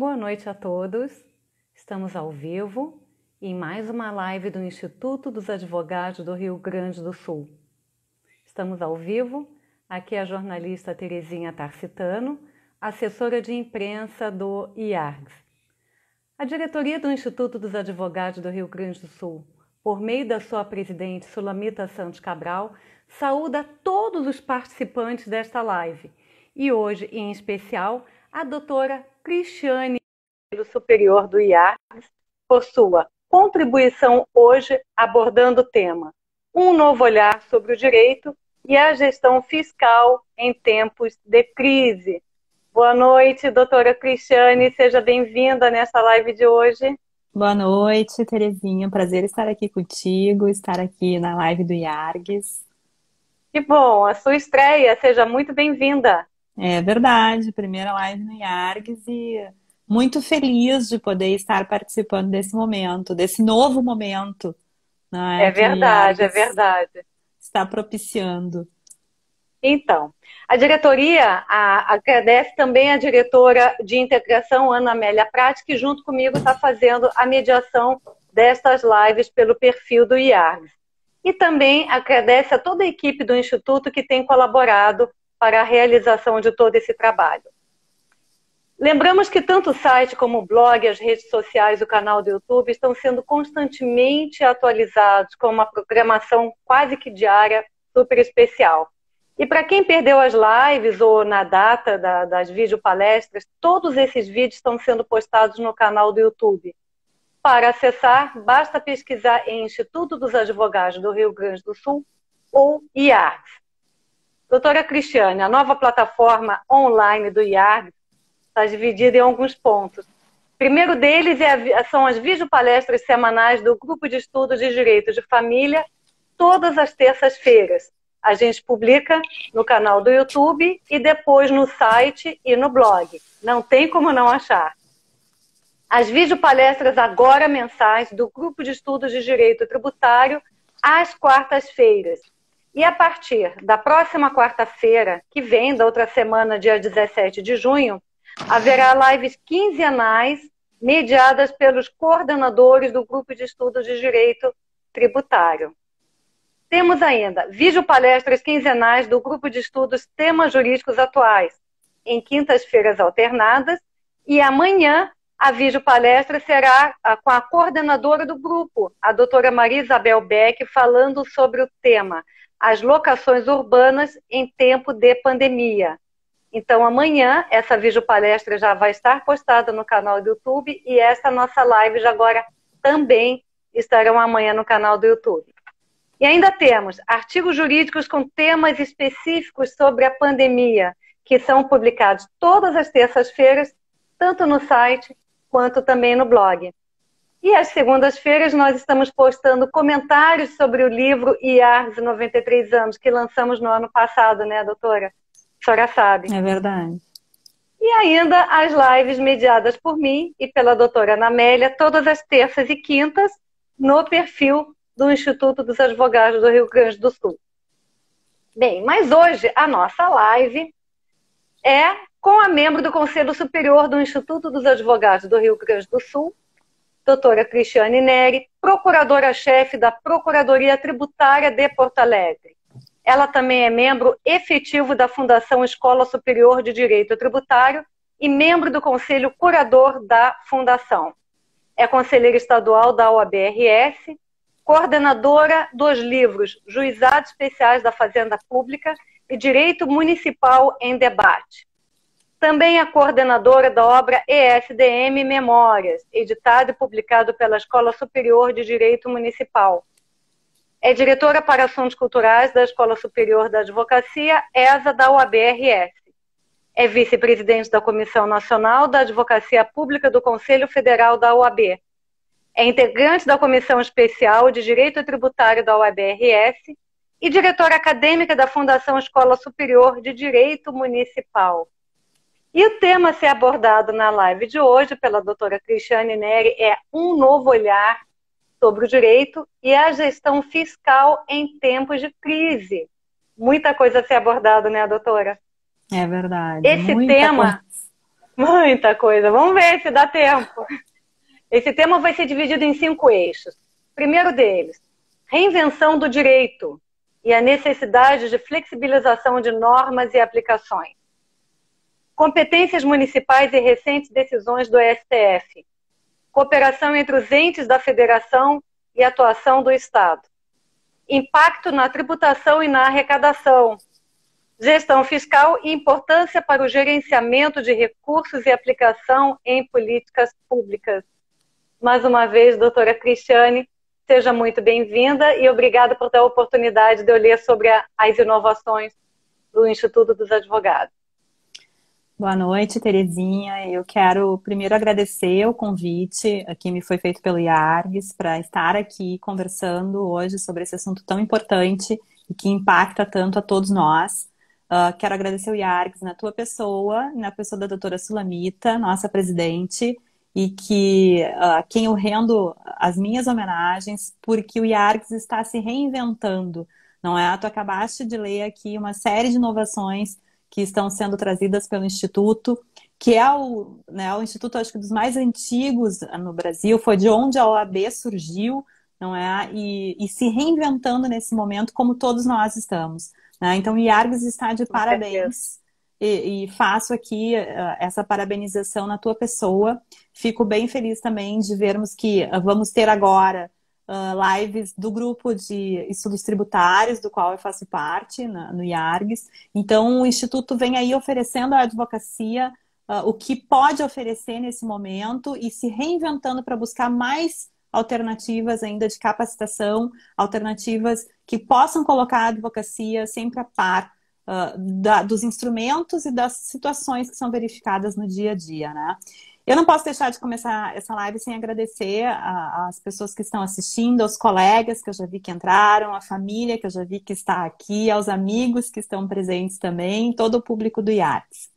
Boa noite a todos. Estamos ao vivo em mais uma live do Instituto dos Advogados do Rio Grande do Sul. Estamos ao vivo. Aqui é a jornalista Terezinha Tarcitano, assessora de imprensa do IARGS. A diretoria do Instituto dos Advogados do Rio Grande do Sul, por meio da sua presidente Sulamita Santos Cabral, saúda todos os participantes desta live e hoje, em especial, a doutora Cristiane do Superior do IARGS, sua contribuição hoje abordando o tema Um novo olhar sobre o direito e a gestão fiscal em tempos de crise. Boa noite, doutora Cristiane, seja bem-vinda nessa live de hoje. Boa noite, Terezinha. Prazer estar aqui contigo, estar aqui na live do IARGS. Que bom, a sua estreia, seja muito bem-vinda. É verdade, primeira live no IARGS e muito feliz de poder estar participando desse momento, desse novo momento. Né, é verdade, é verdade. Está propiciando. Então, a diretoria a, agradece também é a diretora de integração, Ana Amélia Prati, que junto comigo está fazendo a mediação destas lives pelo perfil do IARGS. E também agradece a toda a equipe do Instituto que tem colaborado para a realização de todo esse trabalho. Lembramos que tanto o site como o blog, as redes sociais, o canal do YouTube estão sendo constantemente atualizados com uma programação quase que diária super especial. E para quem perdeu as lives ou na data da, das videopalestras, todos esses vídeos estão sendo postados no canal do YouTube. Para acessar, basta pesquisar em Instituto dos Advogados do Rio Grande do Sul ou IARS. Doutora Cristiane, a nova plataforma online do IARG está dividida em alguns pontos. O primeiro deles é a, são as videopalestras semanais do Grupo de Estudo de Direitos de Família, todas as terças-feiras. A gente publica no canal do YouTube e depois no site e no blog. Não tem como não achar. As videopalestras agora mensais do Grupo de Estudos de Direito Tributário às quartas-feiras. E a partir da próxima quarta-feira, que vem, da outra semana, dia 17 de junho, haverá lives quinzenais mediadas pelos coordenadores do Grupo de Estudos de Direito Tributário. Temos ainda vídeo palestras quinzenais do Grupo de Estudos Temas Jurídicos Atuais, em quintas-feiras alternadas, e amanhã a vídeo palestra será com a coordenadora do grupo, a doutora Maria Isabel Beck, falando sobre o tema as locações urbanas em tempo de pandemia. Então, amanhã, essa vídeo palestra já vai estar postada no canal do YouTube e esta nossa live já agora também estarão amanhã no canal do YouTube. E ainda temos artigos jurídicos com temas específicos sobre a pandemia, que são publicados todas as terças-feiras, tanto no site quanto também no blog. E às segundas-feiras nós estamos postando comentários sobre o livro IAR de 93 anos, que lançamos no ano passado, né, doutora? A senhora sabe. É verdade. E ainda as lives mediadas por mim e pela doutora Anamélia, todas as terças e quintas, no perfil do Instituto dos Advogados do Rio Grande do Sul. Bem, mas hoje a nossa live é com a membro do Conselho Superior do Instituto dos Advogados do Rio Grande do Sul, doutora Cristiane Neri, procuradora-chefe da Procuradoria Tributária de Porto Alegre. Ela também é membro efetivo da Fundação Escola Superior de Direito Tributário e membro do Conselho Curador da Fundação. É conselheira estadual da OABRS, coordenadora dos livros Juizados Especiais da Fazenda Pública e Direito Municipal em Debate. Também é coordenadora da obra ESDM Memórias, editado e publicado pela Escola Superior de Direito Municipal. É diretora para Assuntos Culturais da Escola Superior da Advocacia, ESA da UABRS. É vice-presidente da Comissão Nacional da Advocacia Pública do Conselho Federal da UAB. É integrante da Comissão Especial de Direito Tributário da UABRS e diretora acadêmica da Fundação Escola Superior de Direito Municipal. E o tema a ser abordado na live de hoje pela doutora Cristiane Neri é um novo olhar sobre o direito e a gestão fiscal em tempos de crise. Muita coisa a ser abordada, né, doutora? É verdade. Esse muita tema. Coisa. Muita coisa. Vamos ver se dá tempo. Esse tema vai ser dividido em cinco eixos. Primeiro deles, reinvenção do direito e a necessidade de flexibilização de normas e aplicações competências municipais e recentes decisões do STF, cooperação entre os entes da federação e atuação do Estado, impacto na tributação e na arrecadação, gestão fiscal e importância para o gerenciamento de recursos e aplicação em políticas públicas. Mais uma vez, doutora Cristiane, seja muito bem-vinda e obrigada por ter a oportunidade de eu ler sobre as inovações do Instituto dos Advogados. Boa noite, Terezinha. Eu quero primeiro agradecer o convite que me foi feito pelo IARGS para estar aqui conversando hoje sobre esse assunto tão importante e que impacta tanto a todos nós. Uh, quero agradecer o IARGS na tua pessoa, na pessoa da doutora Sulamita, nossa presidente, e que uh, quem eu rendo as minhas homenagens, porque o IARGS está se reinventando, não é? Tu acabaste de ler aqui uma série de inovações que estão sendo trazidas pelo Instituto, que é o, né, o instituto, acho que dos mais antigos ah, no Brasil, foi de onde a OAB surgiu, não é? E, e se reinventando nesse momento, como todos nós estamos. Né? Então, o IARGS está de parabéns. E, e, faço aqui uh, essa parabenização na tua pessoa. Fico bem feliz também de vermos que ah, vamos ter agora ah, lives do grupo de estudos tributários, do qual eu faço parte, na, no IARGS. Então, o Instituto vem aí oferecendo à advocacia uh, o que pode oferecer nesse momento e se reinventando para buscar mais alternativas ainda de capacitação, alternativas que possam colocar a advocacia sempre a par uh, da, dos instrumentos e das situações que são verificadas no dia a dia, né? Eu não posso deixar de começar essa live sem agradecer às pessoas que estão assistindo, aos colegas que eu já vi que entraram, à família que eu já vi que está aqui, aos amigos que estão presentes também, todo o público do IARTES.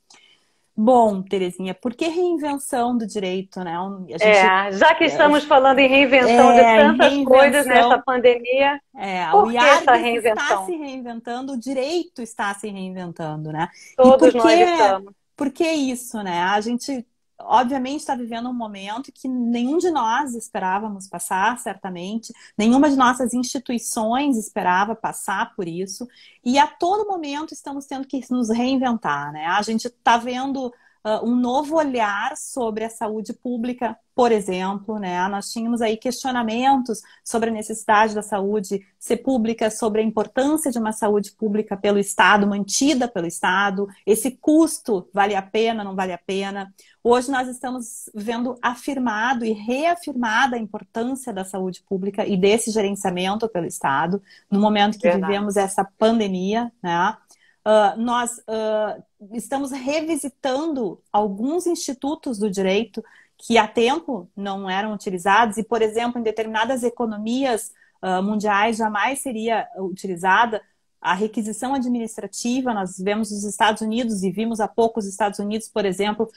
Bom, Terezinha, por que reinvenção do direito, né? É, gente... É, já que estamos falando em reinvenção é, de tantas reinvenção... coisas nessa pandemia, é, por o IARGS essa reinvenção? está se reinventando, o direito está se reinventando, né? Todos e por que, nós estamos. Por que isso, né? A gente obviamente está vivendo um momento que nenhum de nós esperávamos passar, certamente, nenhuma de nossas instituições esperava passar por isso, e a todo momento estamos tendo que nos reinventar, né? A gente está vendo uh, um novo olhar sobre a saúde pública, por exemplo, né? Nós tínhamos aí questionamentos sobre a necessidade da saúde ser pública, sobre a importância de uma saúde pública pelo Estado, mantida pelo Estado, esse custo vale a pena, não vale a pena. Hoje nós estamos vendo afirmado e reafirmada a importância da saúde pública e desse gerenciamento pelo Estado, no momento que Verdade. vivemos essa pandemia, né? Uh, nós uh, estamos revisitando alguns institutos do direito que há tempo não eram utilizados e, por exemplo, em determinadas economias uh, mundiais jamais seria utilizada a requisição administrativa. Nós vemos os Estados Unidos e vimos há pouco os Estados Unidos, por exemplo,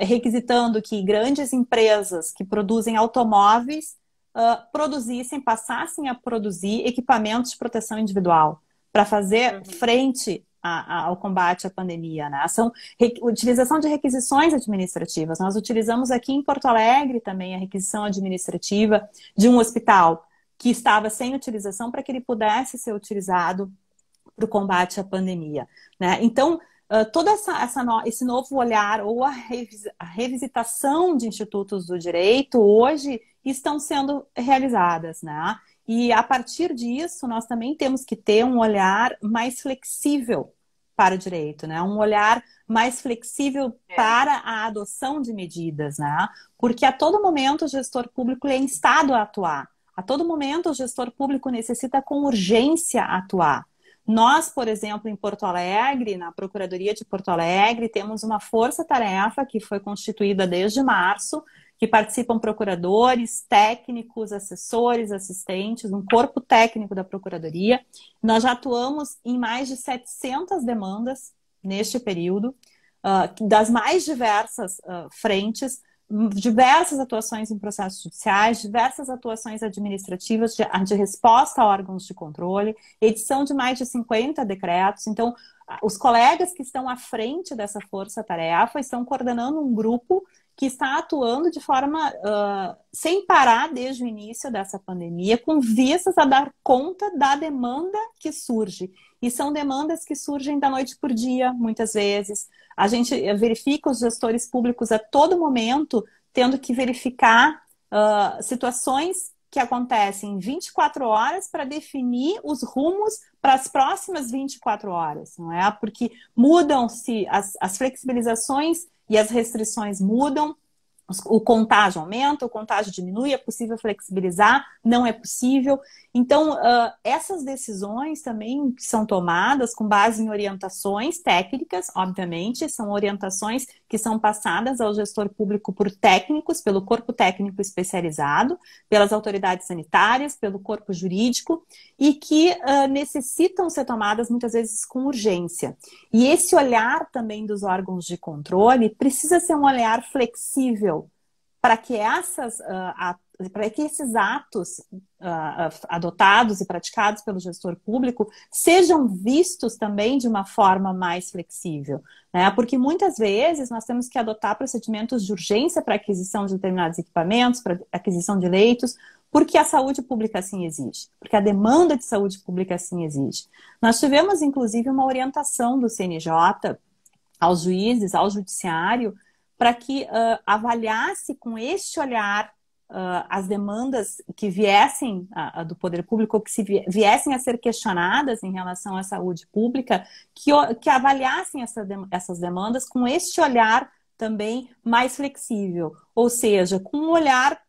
requisitando que grandes empresas que produzem automóveis produzissem, passassem a produzir equipamentos de proteção individual para fazer uhum. frente ao combate à pandemia, né? São utilização de requisições administrativas. Nós utilizamos aqui em Porto Alegre também a requisição administrativa de um hospital que estava sem utilização para que ele pudesse ser utilizado para o combate à pandemia, né? Então Uh, ah, todo essa, essa no, esse novo olhar ou a, revis, a, revisitação de institutos do direito hoje estão sendo realizadas, né? E a partir disso, nós também temos que ter um olhar mais flexível para o direito, né? Um olhar mais flexível é. para a adoção de medidas, né? Porque a todo momento o gestor público é instado a atuar. A todo momento o gestor público necessita com urgência atuar. Nós, por exemplo, em Porto Alegre, na Procuradoria de Porto Alegre, temos uma força-tarefa que foi constituída desde março, que participam procuradores, técnicos, assessores, assistentes, um corpo técnico da Procuradoria. Nós já atuamos em mais de 700 demandas neste período, uh, das mais diversas uh, frentes, diversas atuações em processos judiciais, diversas atuações administrativas de, de, resposta a órgãos de controle, edição de mais de 50 decretos. Então, os colegas que estão à frente dessa força-tarefa estão coordenando um grupo que está atuando de forma uh, sem parar desde o início dessa pandemia, com vistas a dar conta da demanda que surge. E são demandas que surgem da noite por dia, muitas vezes. A gente eh, verifica os gestores públicos a todo momento tendo que verificar uh, situações que acontecem em 24 horas para definir os rumos para as próximas 24 horas, não é? Porque mudam-se as, as flexibilizações e as restrições mudam, o contágio aumenta, o contágio diminui, é possível flexibilizar, não é possível. Então, uh, essas decisões também são tomadas com base em orientações técnicas, obviamente, são orientações que são passadas ao gestor público por técnicos, pelo corpo técnico especializado, pelas autoridades sanitárias, pelo corpo jurídico, e que uh, necessitam ser tomadas muitas vezes com urgência. E esse olhar também dos órgãos de controle precisa ser um olhar flexível para que essas uh, para que esses atos uh, adotados e praticados pelo gestor público sejam vistos também de uma forma mais flexível, né? Porque muitas vezes nós temos que adotar procedimentos de urgência para aquisição de determinados equipamentos, para aquisição de leitos, porque a saúde pública assim exige, porque a demanda de saúde pública assim exige. Nós tivemos inclusive uma orientação do CNJ aos juízes, ao judiciário, para que uh, avaliasse com este olhar uh, as demandas que viessem a, a do poder público, ou que se viessem a ser questionadas em relação à saúde pública, que, que avaliassem essa essas demandas com este olhar também mais flexível, ou seja, com um olhar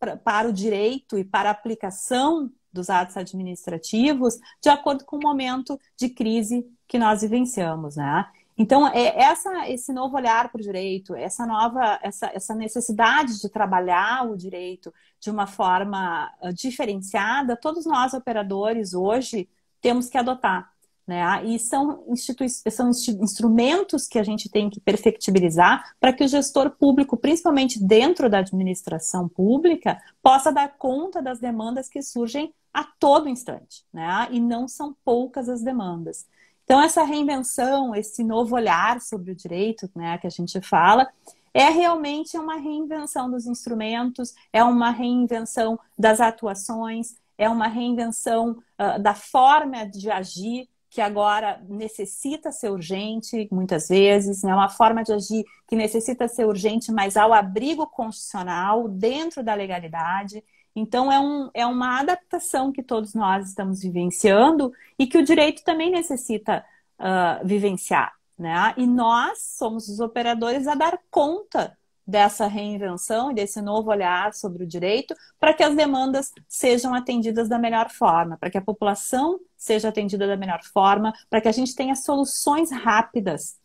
pra, para o direito e para a aplicação dos atos administrativos de acordo com o momento de crise que nós vivenciamos, né? Então, é essa, esse novo olhar para o direito, essa nova, essa, essa necessidade de trabalhar o direito de uma forma ah, diferenciada, todos nós operadores hoje temos que adotar. Né? Ah, e são, institui são instrumentos que a gente tem que perfectibilizar para que o gestor público, principalmente dentro da administração pública, possa dar conta das demandas que surgem a todo instante, né? Ah, e não são poucas as demandas. Então, essa reinvenção, esse novo olhar sobre o direito né, que a gente fala, é realmente uma reinvenção dos instrumentos, é uma reinvenção das atuações, é uma reinvenção uh, da forma de agir que agora necessita ser urgente, muitas vezes, né? uma forma de agir que necessita ser urgente, mas ao abrigo constitucional, dentro da legalidade. Então, é, um, é uma adaptação que todos nós estamos vivenciando e que o direito também necessita uh, vivenciar. Né? E nós somos os operadores a dar conta dessa reinvenção e desse novo olhar sobre o direito para que as demandas sejam atendidas da melhor forma, para que a população seja atendida da melhor forma, para que a gente tenha soluções rápidas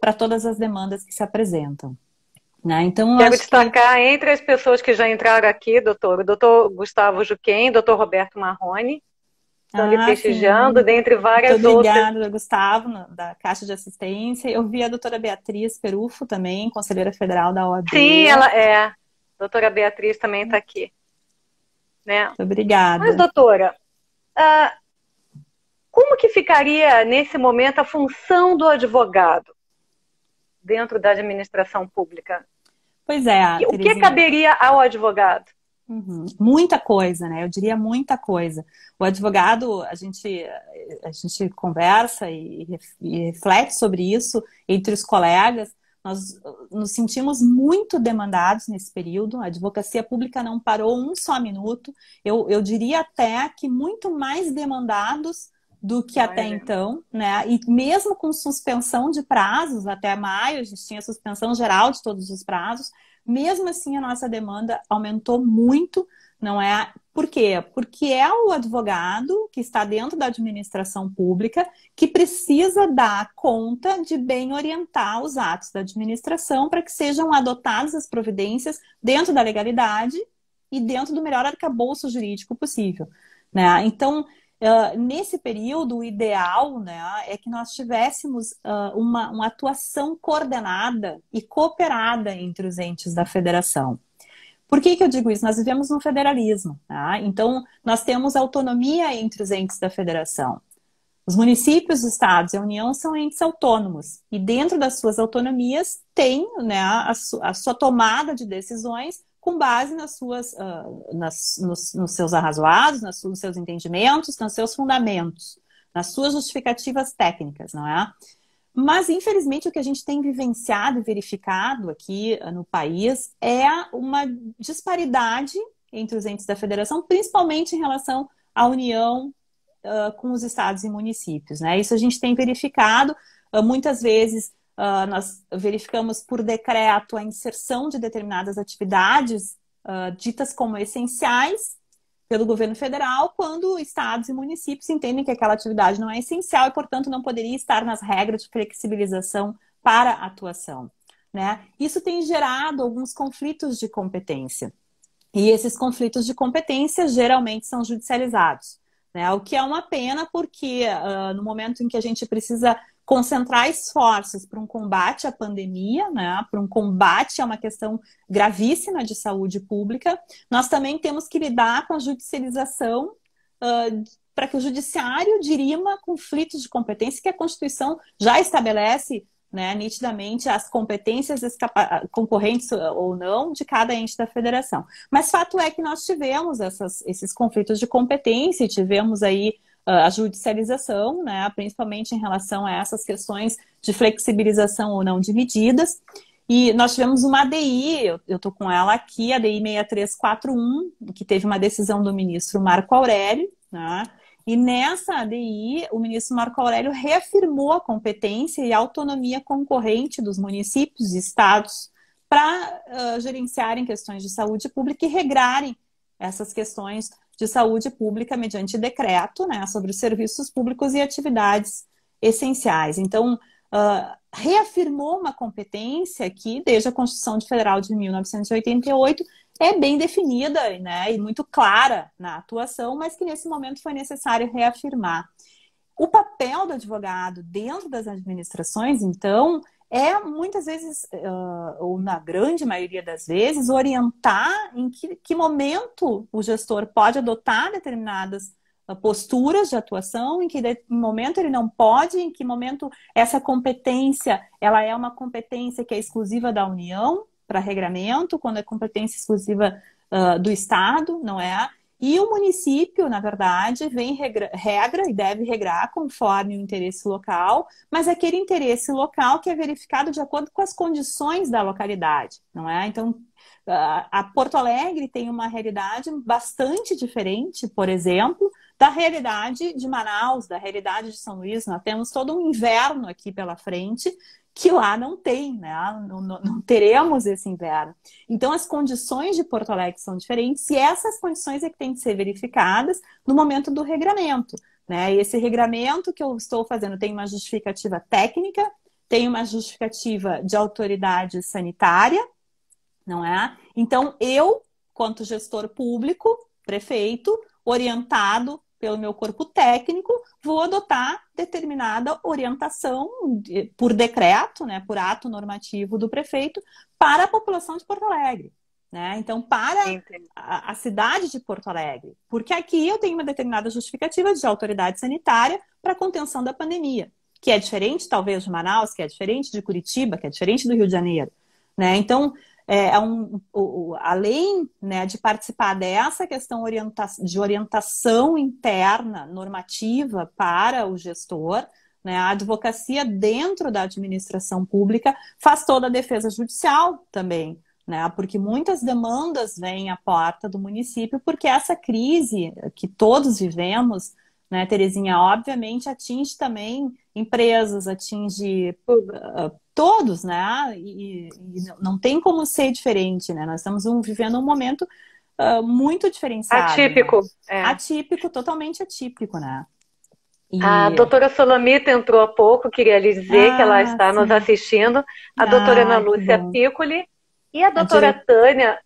para todas as demandas que se apresentam. Né? Então, Quero destacar que... entre as pessoas que já entraram aqui, doutor, o doutor Gustavo Juquem, doutor Roberto Marrone, estão ah, lhe prestigiando, sim. dentre várias Muito outras. Obrigada, Gustavo, da Caixa de Assistência. Eu vi a doutora Beatriz Perufo também, conselheira federal da OAB. Sim, ela é. A doutora Beatriz também está aqui. Né? Muito obrigada. Mas, doutora, uh, como que ficaria nesse momento a função do advogado dentro da administração pública? Pois é. O que caberia ao advogado? Uhum. Muita coisa, né? Eu diria muita coisa. O advogado, a gente, a gente conversa e, e reflete sobre isso entre os colegas. Nós nos sentimos muito demandados nesse período. A advocacia pública não parou um só minuto. Eu, eu diria até que muito mais demandados do que até então, né? E mesmo com suspensão de prazos até maio, a gente tinha suspensão geral de todos os prazos, mesmo assim a nossa demanda aumentou muito, não é? Por quê? Porque é o advogado que está dentro da administração pública que precisa dar conta de bem orientar os atos da administração para que sejam adotadas as providências dentro da legalidade e dentro do melhor arcabouço jurídico possível, né? Então, ah, nesse período, o ideal né, é que nós tivéssemos uh, uma, uma atuação coordenada e cooperada entre os entes da federação. Por que, que eu digo isso? Nós vivemos no federalismo, tá? então nós temos autonomia entre os entes da federação. Os municípios, os estados e a União são entes autônomos e dentro das suas autonomias tem né, a, su a sua tomada de decisões com base nas suas, uh, nas, nos, nos, seus arrazoados, nas, nos seus entendimentos, nos seus fundamentos, nas suas justificativas técnicas, não é? Mas, infelizmente, o que a gente tem vivenciado e verificado aqui ah, no país é uma disparidade entre os entes da federação, principalmente em relação à união uh, com os estados e municípios. Né? Isso a gente tem verificado uh, muitas vezes Uh, nós verificamos por decreto a inserção de determinadas atividades uh, ditas como essenciais pelo governo federal, quando estados e municípios entendem que aquela atividade não é essencial e, portanto, não poderia estar nas regras de flexibilização para atuação. Né? Isso tem gerado alguns conflitos de competência. E esses conflitos de competência geralmente são judicializados, né? o que é uma pena, porque uh, no momento em que a gente precisa concentrar esforços para um combate à pandemia, né, para um combate a uma questão gravíssima de saúde pública, nós também temos que lidar com a judicialização uh, para que o judiciário dirima conflitos de competência que a Constituição já estabelece né, nitidamente as competências concorrentes ou não de cada ente da federação. Mas fato é que nós tivemos essas, esses conflitos de competência, tivemos aí a judicialização, né, principalmente em relação a essas questões de flexibilização ou não de medidas. E nós tivemos uma ADI, eu estou com ela aqui, a ADI 6341, que teve uma decisão do ministro Marco Aurélio, né? E nessa ADI, o ministro Marco Aurélio reafirmou a competência e a autonomia concorrente dos municípios e estados para uh, ah, gerenciarem questões de saúde pública e regrarem essas questões de Saúde Pública mediante decreto né, sobre os serviços públicos e atividades essenciais. Então, uh, reafirmou uma competência que, desde a Constituição Federal de 1988, é bem definida né, e muito clara na atuação, mas que nesse momento foi necessário reafirmar. O papel do advogado dentro das administrações, então, é muitas vezes, uh, ou na grande maioria das vezes, orientar em que, que momento o gestor pode adotar determinadas posturas de atuação, em que momento ele não pode, em que momento essa competência ela é uma competência que é exclusiva da União para regramento, quando é competência exclusiva uh, do Estado, não é? E o município, na verdade, vem regra, regra, e deve regrar conforme o interesse local, mas é aquele interesse local que é verificado de acordo com as condições da localidade, não é? Então, a Porto Alegre tem uma realidade bastante diferente, por exemplo, da realidade de Manaus, da realidade de São Luís. Nós temos todo um inverno aqui pela frente que lá não tem, né? Ah, não, não, não, teremos esse inverno. Então, as condições de Porto Alegre são diferentes e essas condições é que têm que ser verificadas no momento do regramento, né? E esse regramento que eu estou fazendo tem uma justificativa técnica, tem uma justificativa de autoridade sanitária, não é? Então, eu, quanto gestor público, prefeito, orientado pelo meu corpo técnico, vou adotar determinada orientação por decreto, né, por ato normativo do prefeito, para a população de Porto Alegre. Né? Então, para a, a, cidade de Porto Alegre, porque aqui eu tenho uma determinada justificativa de autoridade sanitária para contenção da pandemia, que é diferente, talvez, de Manaus, que é diferente de Curitiba, que é diferente do Rio de Janeiro. Né? Então, é, é, um, o, além né, de participar dessa questão orienta de orientação interna normativa para o gestor, né, a advocacia dentro da administração pública faz toda a defesa judicial também. Né, porque muitas demandas vêm à porta do município, porque essa crise que todos vivemos né, Terezinha? Obviamente atinge também empresas, atinge ah, todos, né? E, e, não tem como ser diferente, né? Nós estamos um, vivendo um momento uh, muito diferenciado. Né? Atípico. Né? É. Atípico, totalmente atípico, né? A doutora Solamita entrou há pouco, queria lhe dizer ah, que ela ah, está sim. nos assistindo. A ah, doutora Ana Lúcia Piccoli e a doutora a dire... Tânia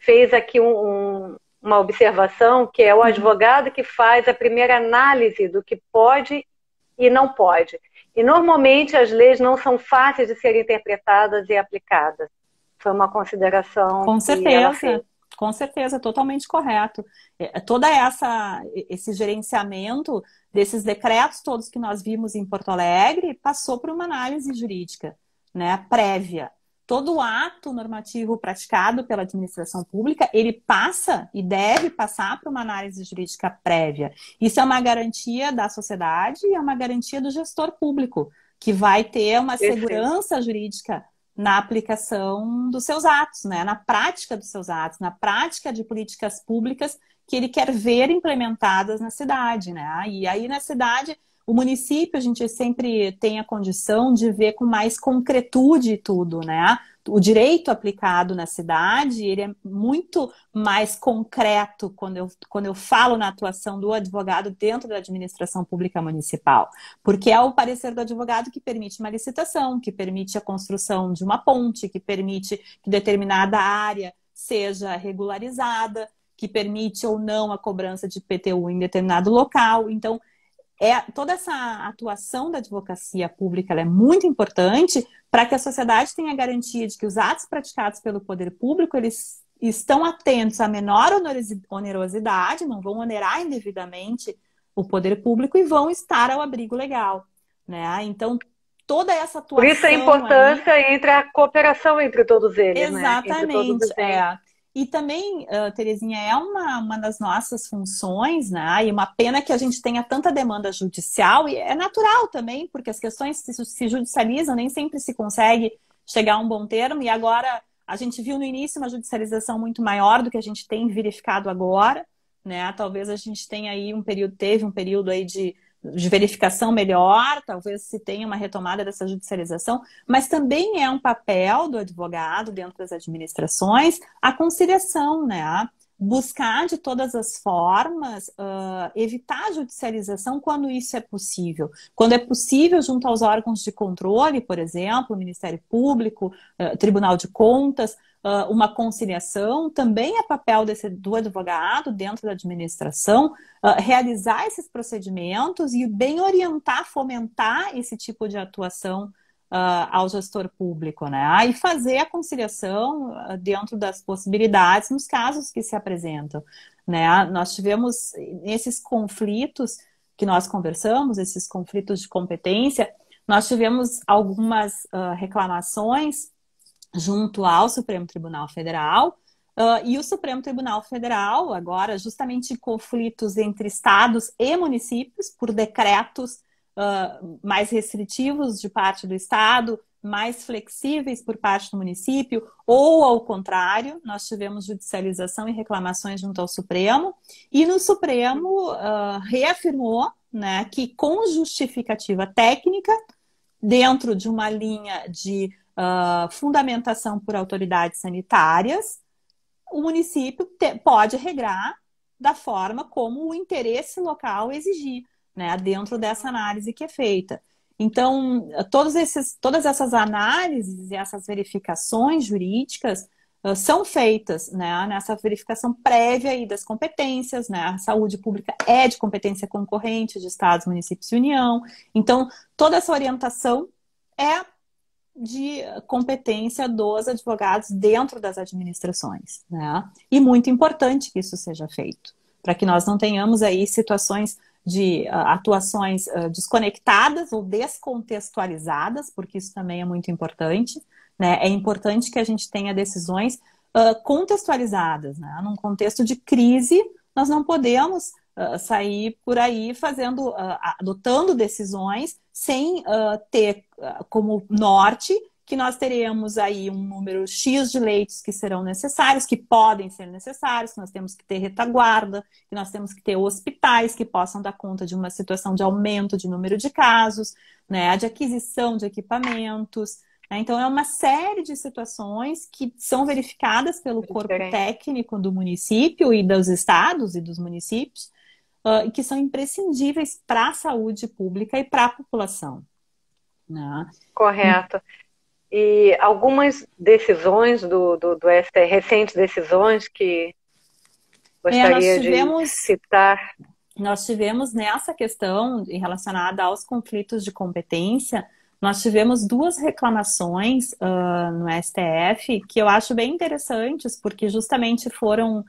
fez aqui um, um, uma observação, que é o uhum. advogado que faz a primeira análise do que pode e não pode. E normalmente as leis não são fáceis de serem interpretadas e aplicadas. Foi uma consideração. Com certeza. Com certeza, totalmente correto. É, toda essa esse gerenciamento desses decretos todos que nós vimos em Porto Alegre passou por uma análise jurídica, né, prévia todo ato normativo praticado pela administração pública, ele passa e deve passar para uma análise jurídica prévia. Isso é uma garantia da sociedade e é uma garantia do gestor público, que vai ter uma Perfeito. segurança jurídica na aplicação dos seus atos, né? na prática dos seus atos, na prática de políticas públicas que ele quer ver implementadas na cidade. Né? E aí, na cidade, o município, a gente sempre tem a condição de ver com mais concretude tudo, né? O direito aplicado na cidade, ele é muito mais concreto quando eu, quando eu falo na atuação do advogado dentro da administração pública municipal. Porque é o parecer do advogado que permite uma licitação, que permite a construção de uma ponte, que permite que determinada área seja regularizada, que permite ou não a cobrança de PTU em determinado local. Então, é, toda essa atuação da advocacia pública é muito importante para que a sociedade tenha garantia de que os atos praticados pelo poder público eles estão atentos à menor onerosidade, não vão onerar indevidamente o poder público e vão estar ao abrigo legal, né? Então toda essa atuação. Por isso a importância aí... entre a cooperação entre todos eles, né? Exatamente, né? Exatamente. É. E também, uh, Terezinha, é uma, uma das nossas funções, né? E uma pena que a gente tenha tanta demanda judicial, e é natural também, porque as questões se, se judicializam, nem sempre se consegue chegar a um bom termo, e agora a gente viu no início uma judicialização muito maior do que a gente tem verificado agora, né? Talvez a gente tenha aí um período, teve um período aí de de verificação melhor, talvez se tenha uma retomada dessa judicialização, mas também é um papel do advogado dentro das administrações a conciliação, né? Buscar de todas as formas uh, evitar a judicialização quando isso é possível. Quando é possível, junto aos órgãos de controle, por exemplo, Ministério Público, uh, Tribunal de Contas, uh, uma conciliação, também é papel desse, do advogado dentro da administração uh, realizar esses procedimentos e bem orientar, fomentar esse tipo de atuação Uh, ao gestor público, né? E fazer a conciliação uh, dentro das possibilidades nos casos que se apresentam, né? Nós tivemos esses conflitos que nós conversamos, esses conflitos de competência, nós tivemos algumas uh, reclamações junto ao Supremo Tribunal Federal. Uh, e o Supremo Tribunal Federal, agora, justamente conflitos entre estados e municípios, por decretos uh, mais restritivos de parte do estado, mais flexíveis por parte do município, ou ao contrário, nós tivemos judicialização e reclamações junto ao Supremo, e no Supremo uh, reafirmou né, que, com justificativa técnica, dentro de uma linha de uh, fundamentação por autoridades sanitárias, o município te, pode regrar da forma como o interesse local exigir, né, dentro dessa análise que é feita. Então, todos esses, todas essas análises e essas verificações jurídicas uh, são feitas né, nessa verificação prévia aí das competências, né? A saúde pública é de competência concorrente de estados, municípios e União. Então, toda essa orientação é de competência dos advogados dentro das administrações, né? E muito importante que isso seja feito, para que nós não tenhamos aí situações de uh, atuações uh, desconectadas ou descontextualizadas, porque isso também é muito importante, né? É importante que a gente tenha decisões uh, contextualizadas, né? Num contexto de crise, nós não podemos ah, sair por aí fazendo, uh, adotando decisões sem uh, ter como norte que nós teremos aí um número X de leitos que serão necessários, que podem ser necessários, que nós temos que ter retaguarda, que nós temos que ter hospitais que possam dar conta de uma situação de aumento de número de casos, né, de aquisição de equipamentos. Né? Então, é uma série de situações que são verificadas pelo é corpo técnico do município e dos estados e dos municípios, uh, que são imprescindíveis para a saúde pública e para a população. Né? Correto. E algumas decisões do, do, do STF, recentes decisões que é, gostaria é, tivemos... de citar nós tivemos nessa questão relacionada aos conflitos de competência, nós tivemos duas reclamações uh, no STF que eu acho bem interessantes, porque justamente foram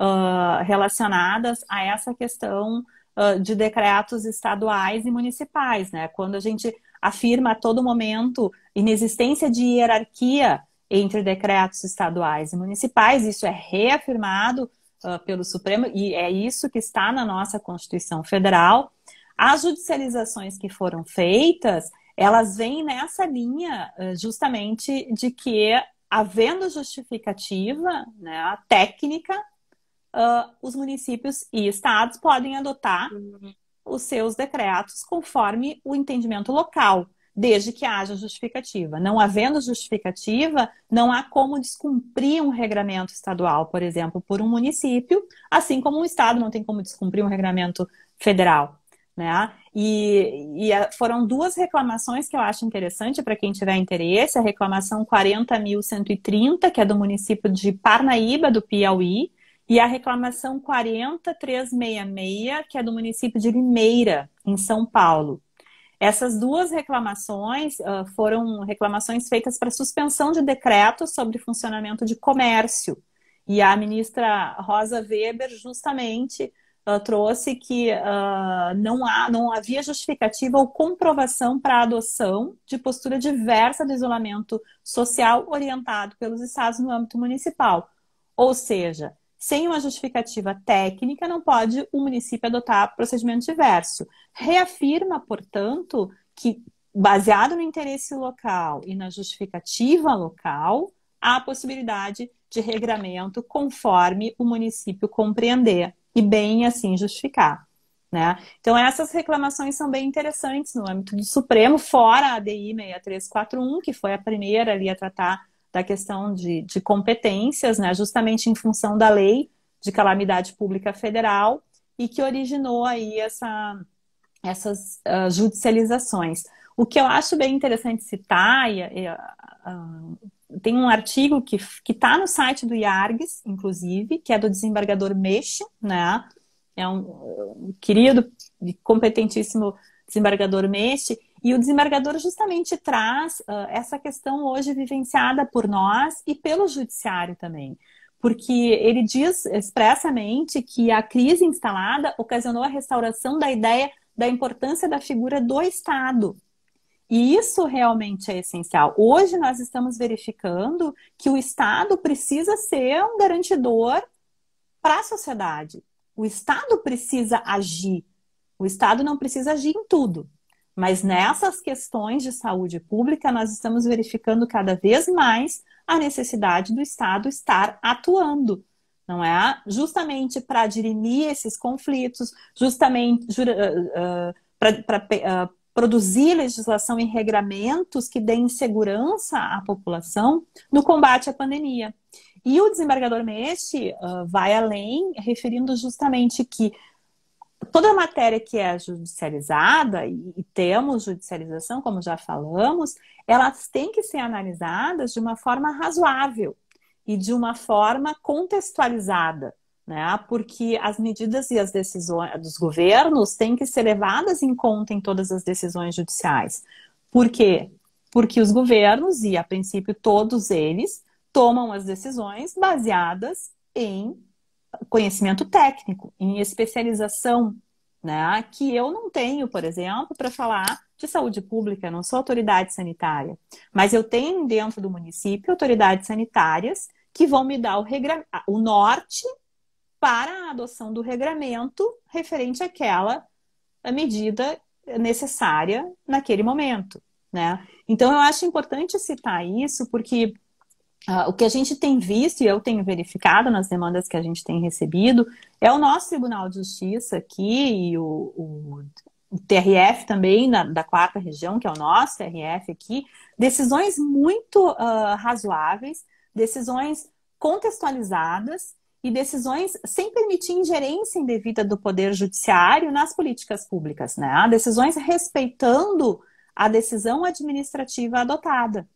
uh, relacionadas a essa questão uh, de decretos estaduais e municipais, né? Quando a gente afirma a todo momento inexistência de hierarquia entre decretos estaduais e municipais, isso é reafirmado uh, pelo Supremo e é isso que está na nossa Constituição Federal. As judicializações que foram feitas, elas vêm nessa linha justamente de que havendo justificativa né, técnica uh, os municípios e estados podem adotar uhum. os seus decretos conforme o entendimento local, desde que haja justificativa. Não havendo justificativa, não há como descumprir um regramento estadual, por exemplo, por um município, assim como um estado não tem como descumprir um regramento federal. Né? E, e, eh, foram duas reclamações que eu acho interessante para quem tiver interesse: a reclamação 40.130, que é do município de Parnaíba, do Piauí, e a reclamação 40366, que é do município de Limeira, em São Paulo. Essas duas reclamações uh, foram reclamações feitas para suspensão de decretos sobre funcionamento de comércio. E a ministra Rosa Weber justamente uh, trouxe que uh, não, há, não havia justificativa ou comprovação para a adoção de postura diversa do isolamento social orientado pelos estados no âmbito municipal. Ou seja, sem uma justificativa técnica, não pode o município adotar procedimento diverso. Reafirma, portanto, que, baseado no interesse local e na justificativa local, há possibilidade de regramento conforme o município compreender e bem assim justificar. Né? Então, essas reclamações são bem interessantes no âmbito do Supremo, fora a ADI 6341, que foi a primeira ali a tratar da questão de, de competências, né, justamente em função da lei de calamidade pública federal e que originou aí essa, essas uh, judicializações. O que eu acho bem interessante citar, e, uh, tem um artigo que está no site do IARGS, inclusive, que é do desembargador Mexe, né? É um, um querido e competentíssimo desembargador Mexe, e o desembargador justamente traz uh, essa questão hoje vivenciada por nós e pelo judiciário também. Porque ele diz expressamente que a crise instalada ocasionou a restauração da ideia da importância da figura do Estado. E isso realmente é essencial. Hoje nós estamos verificando que o Estado precisa ser um garantidor para a sociedade. O Estado precisa agir. O Estado não precisa agir em tudo, mas nessas questões de saúde pública, nós estamos verificando cada vez mais a necessidade do Estado estar atuando, não é? Justamente para dirimir esses conflitos, justamente uh, eh, uh, eh, para uh, eh, produzir legislação e regramentos que deem segurança à população no combate à pandemia. E o desembargador Mexe vai além, referindo justamente que toda a matéria que é judicializada, e temos judicialização, como já falamos, elas têm que ser analisadas de uma forma razoável e de uma forma contextualizada, né? Porque as medidas e as decisões dos governos têm que ser levadas em conta em todas as decisões judiciais. Por quê? Porque os governos, e a princípio todos eles, tomam as decisões baseadas em conhecimento técnico, em especialização, né? Que eu não tenho, por exemplo, para falar de saúde pública, não sou autoridade sanitária, mas eu tenho dentro do município autoridades sanitárias que vão me dar o, regra... o norte para a adoção do regramento referente àquela medida necessária naquele momento, né? Então eu acho importante citar isso porque Uh, o que a gente tem visto e eu tenho verificado nas demandas que a gente tem recebido é o nosso Tribunal de Justiça aqui e o, o, o TRF também na, da quarta região, que é o nosso TRF aqui, decisões muito uh, razoáveis, decisões contextualizadas e decisões sem permitir ingerência indevida do poder judiciário nas políticas públicas, né? Decisões respeitando a decisão administrativa adotada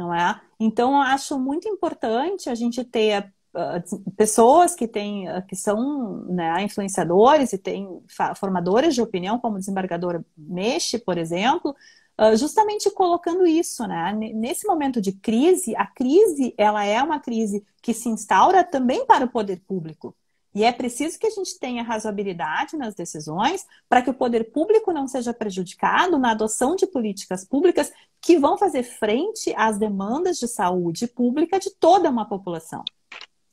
não é? Então, eu acho muito importante a gente ter ah, assim, pessoas que têm ah, que são né, influenciadores e têm formadores de opinião como o desembargador Mexe, por exemplo, ah, justamente colocando isso, né? Nesse momento de crise, a crise ela é uma crise que se instaura também para o poder público. E é preciso que a gente tenha razoabilidade nas decisões para que o poder público não seja prejudicado na adoção de políticas públicas que vão fazer frente às demandas de saúde pública de toda uma população.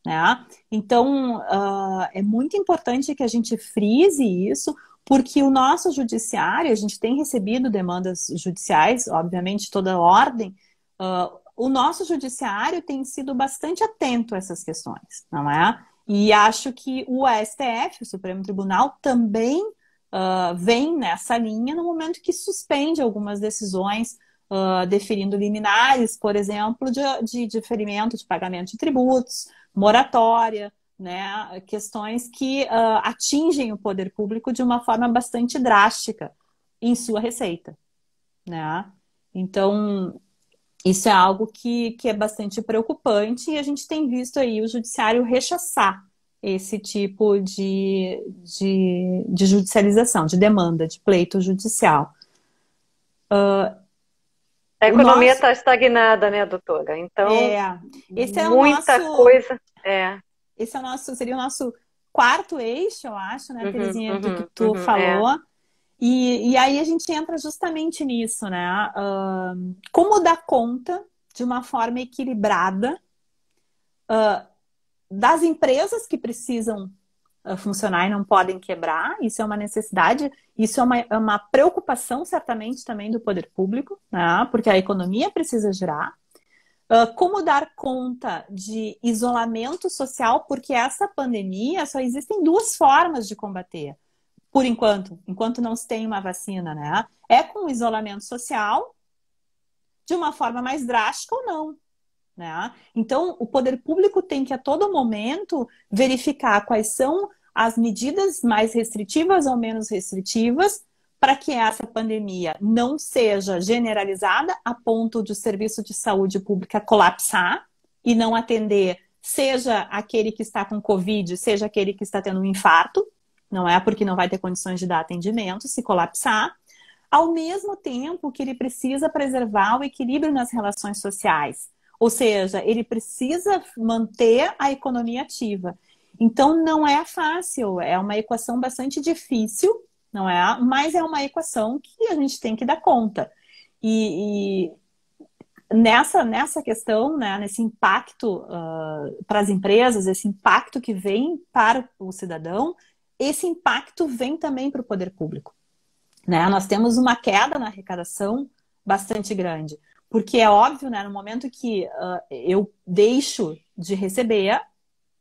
Né? Então, uh, é muito importante que a gente frise isso, porque o nosso judiciário, a gente tem recebido demandas judiciais, obviamente, toda ordem. Uh, o nosso judiciário tem sido bastante atento a essas questões, não é? E acho que o STF, o Supremo Tribunal, também uh, vem nessa linha no momento que suspende algumas decisões, uh, ah, deferindo liminares, por exemplo, de, de deferimento de pagamento de tributos, moratória, né, questões que uh, atingem o poder público de uma forma bastante drástica em sua receita. Né? Então, isso é algo que, que é bastante preocupante e a gente tem visto aí o judiciário rechaçar esse tipo de, de, de judicialização, de demanda, de pleito judicial. Uh, a economia está nosso... estagnada, né, doutora? Então, é. Esse é muita nosso... coisa. É. Esse é o nosso, seria o nosso quarto eixo, eu acho, né, uhum, Terezinha, uhum, do que tu uhum, é. falou. É. E, e aí a gente entra justamente nisso, né? Uh, como dar conta de uma forma equilibrada uh, das empresas que precisam uh, funcionar e não podem quebrar, isso é uma necessidade, isso é uma, é uma preocupação certamente também do poder público, né? porque a economia precisa girar. Uh, como dar conta de isolamento social, porque essa pandemia só existem duas formas de combater por enquanto, enquanto não se tem uma vacina, né? É com o isolamento social, de uma forma mais drástica ou não. Né? Então, o poder público tem que a todo momento verificar quais são as medidas mais restritivas ou menos restritivas para que essa pandemia não seja generalizada a ponto de o serviço de saúde pública colapsar e não atender, seja aquele que está com Covid, seja aquele que está tendo um infarto, não é porque não vai ter condições de dar atendimento, se colapsar, ao mesmo tempo que ele precisa preservar o equilíbrio nas relações sociais. Ou seja, ele precisa manter a economia ativa. Então, não é fácil, é uma equação bastante difícil, não é? Mas é uma equação que a gente tem que dar conta. E, e nessa, nessa questão, né, nesse impacto uh, para as empresas, esse impacto que vem para o cidadão, esse impacto vem também para o poder público. Né? Nós temos uma queda na arrecadação bastante grande, porque é óbvio, né, no momento que uh, eu deixo de receber,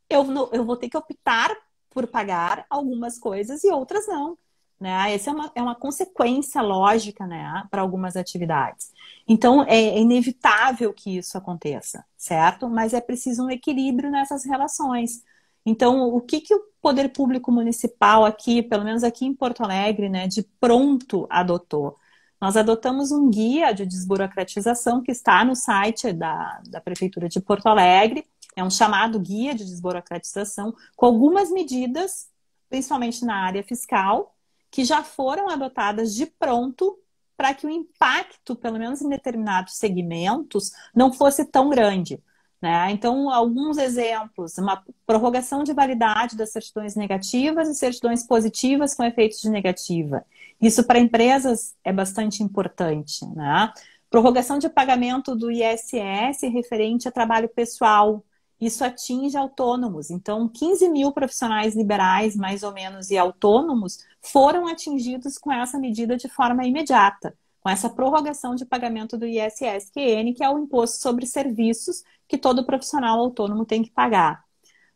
eu, eu vou ter que optar por pagar algumas coisas e outras não. Né? Essa é uma, é uma consequência lógica né, para algumas atividades. Então, é, é inevitável que isso aconteça, certo? Mas é preciso um equilíbrio nessas relações então, o que, que o poder público municipal aqui, pelo menos aqui em Porto Alegre, né, de pronto adotou? Nós adotamos um guia de desburocratização que está no site da, da Prefeitura de Porto Alegre. É um chamado guia de desburocratização, com algumas medidas, principalmente na área fiscal, que já foram adotadas de pronto para que o impacto, pelo menos em determinados segmentos, não fosse tão grande. Né? Então, alguns exemplos: uma prorrogação de validade das certidões negativas e certidões positivas com efeitos de negativa. Isso para empresas é bastante importante. Né? Prorrogação de pagamento do ISS referente a trabalho pessoal. Isso atinge autônomos. Então, 15 mil profissionais liberais, mais ou menos, e autônomos foram atingidos com essa medida de forma imediata com essa prorrogação de pagamento do ISSQN, que é o imposto sobre serviços que todo profissional autônomo tem que pagar.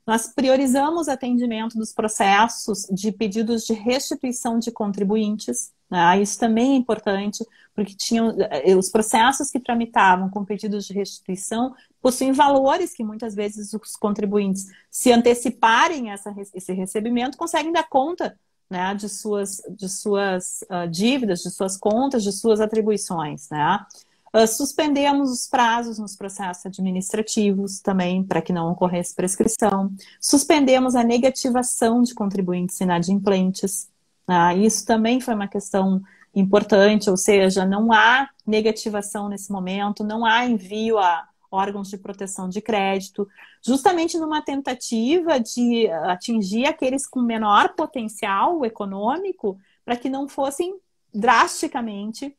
Nós priorizamos atendimento dos processos de pedidos de restituição de contribuintes. Né? Ah, isso também é importante, porque tinham eh, os processos que tramitavam com pedidos de restituição possuem valores que muitas vezes os contribuintes, se anteciparem essa, esse recebimento, conseguem dar conta né, de suas, de suas uh, dívidas, de suas contas, de suas atribuições. Né? Uh, suspendemos os prazos nos processos administrativos também, para que não ocorresse prescrição. Suspendemos a negativação de contribuintes inadimplentes. Né? Isso também foi uma questão importante, ou seja, não há negativação nesse momento, não há envio a, órgãos de proteção de crédito, justamente numa tentativa de ah, atingir aqueles com menor potencial econômico, para que não fossem drasticamente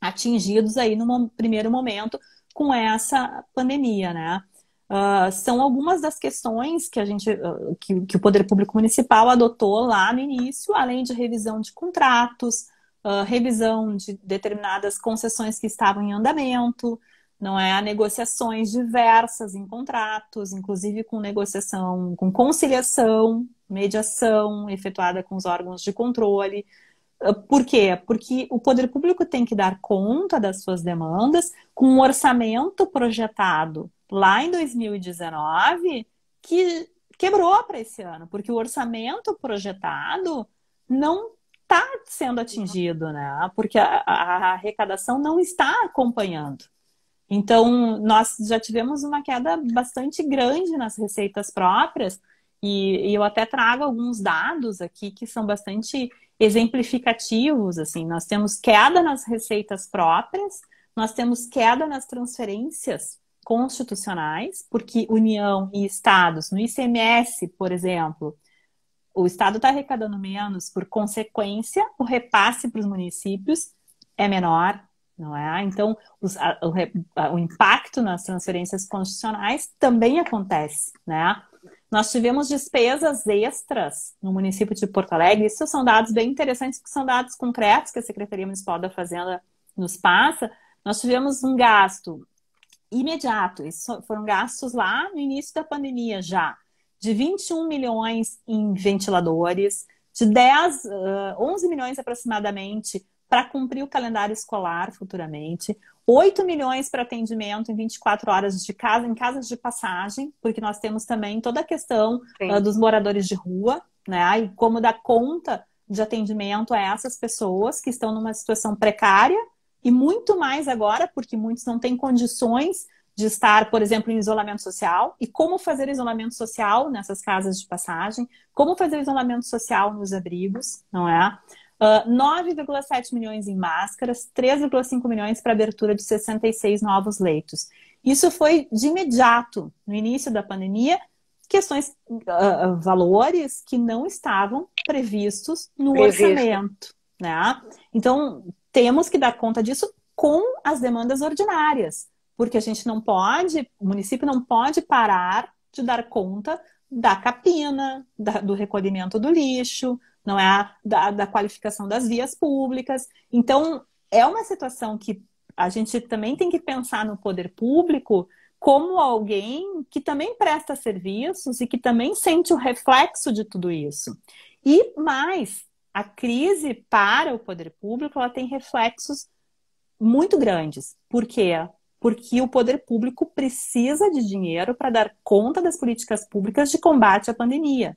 atingidos aí no primeiro momento com essa pandemia, né? Uh, são algumas das questões que a gente ah, que, que, o poder público municipal adotou lá no início, além de revisão de contratos, uh, revisão de determinadas concessões que estavam em andamento, não é? a negociações diversas em contratos, inclusive com negociação, com conciliação, mediação efetuada com os órgãos de controle. Ah, por quê? Porque o poder público tem que dar conta das suas demandas com um orçamento projetado lá em 2019 que quebrou para esse ano, porque o orçamento projetado não está sendo atingido, né? Porque a, a arrecadação não está acompanhando. Então, nós já tivemos uma queda bastante grande nas receitas próprias, e, e eu até trago alguns dados aqui que são bastante exemplificativos. Assim, nós temos queda nas receitas próprias, nós temos queda nas transferências constitucionais, porque União e Estados, no ICMS, por exemplo, o Estado está arrecadando menos, por consequência, o repasse para os municípios é menor, não é? Ah, então, os, a, o, a, o, impacto nas transferências constitucionais também acontece, né? Nós tivemos despesas extras no município de Porto Alegre. Isso são dados bem interessantes, que são dados concretos que a Secretaria Municipal da Fazenda nos passa. Nós tivemos um gasto imediato, isso foram gastos lá no início da pandemia já, de 21 milhões em ventiladores, de 10, 11 milhões aproximadamente para cumprir o calendário escolar futuramente, 8 milhões para atendimento em 24 horas de casa, em casas de passagem, porque nós temos também toda a questão uh, dos moradores de rua, né? E como dar conta de atendimento a essas pessoas que estão numa situação precária e muito mais agora, porque muitos não têm condições de estar, por exemplo, em isolamento social e como fazer isolamento social nessas casas de passagem, como fazer isolamento social nos abrigos, não é? Uh, ah, 9,7 milhões em máscaras, 3,5 milhões para abertura de 66 novos leitos. Isso foi de imediato, no início da pandemia, questões, uh, valores que não estavam previstos no Previsto. orçamento. Né? Então, temos que dar conta disso com as demandas ordinárias, porque a gente não pode, o município não pode parar de dar conta da capina, da, do recolhimento do lixo, não é a, da, da qualificação das vias públicas. Então, é uma situação que a gente também tem que pensar no poder público como alguém que também presta serviços e que também sente o reflexo de tudo isso. E mais, a crise para o poder público ela tem reflexos muito grandes. Por quê? Porque o poder público precisa de dinheiro para dar conta das políticas públicas de combate à pandemia.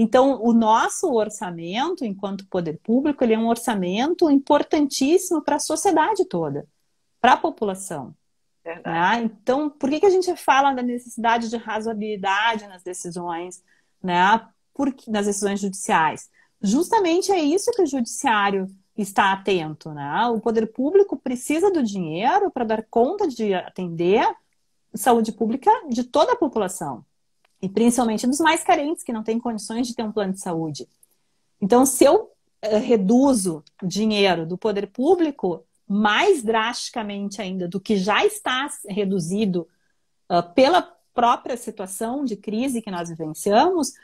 Então, o nosso orçamento, enquanto poder público, ele é um orçamento importantíssimo para a sociedade toda, para a população. Né? Então, por que, que a gente fala da necessidade de razoabilidade nas decisões, né? Porque, nas decisões judiciais? Justamente é isso que o judiciário está atento. Né? O poder público precisa do dinheiro para dar conta de atender saúde pública de toda a população. E principalmente dos mais carentes, que não têm condições de ter um plano de saúde. Então, se eu eh, reduzo dinheiro do poder público mais drasticamente ainda do que já está reduzido uh, pela própria situação de crise que nós vivenciamos,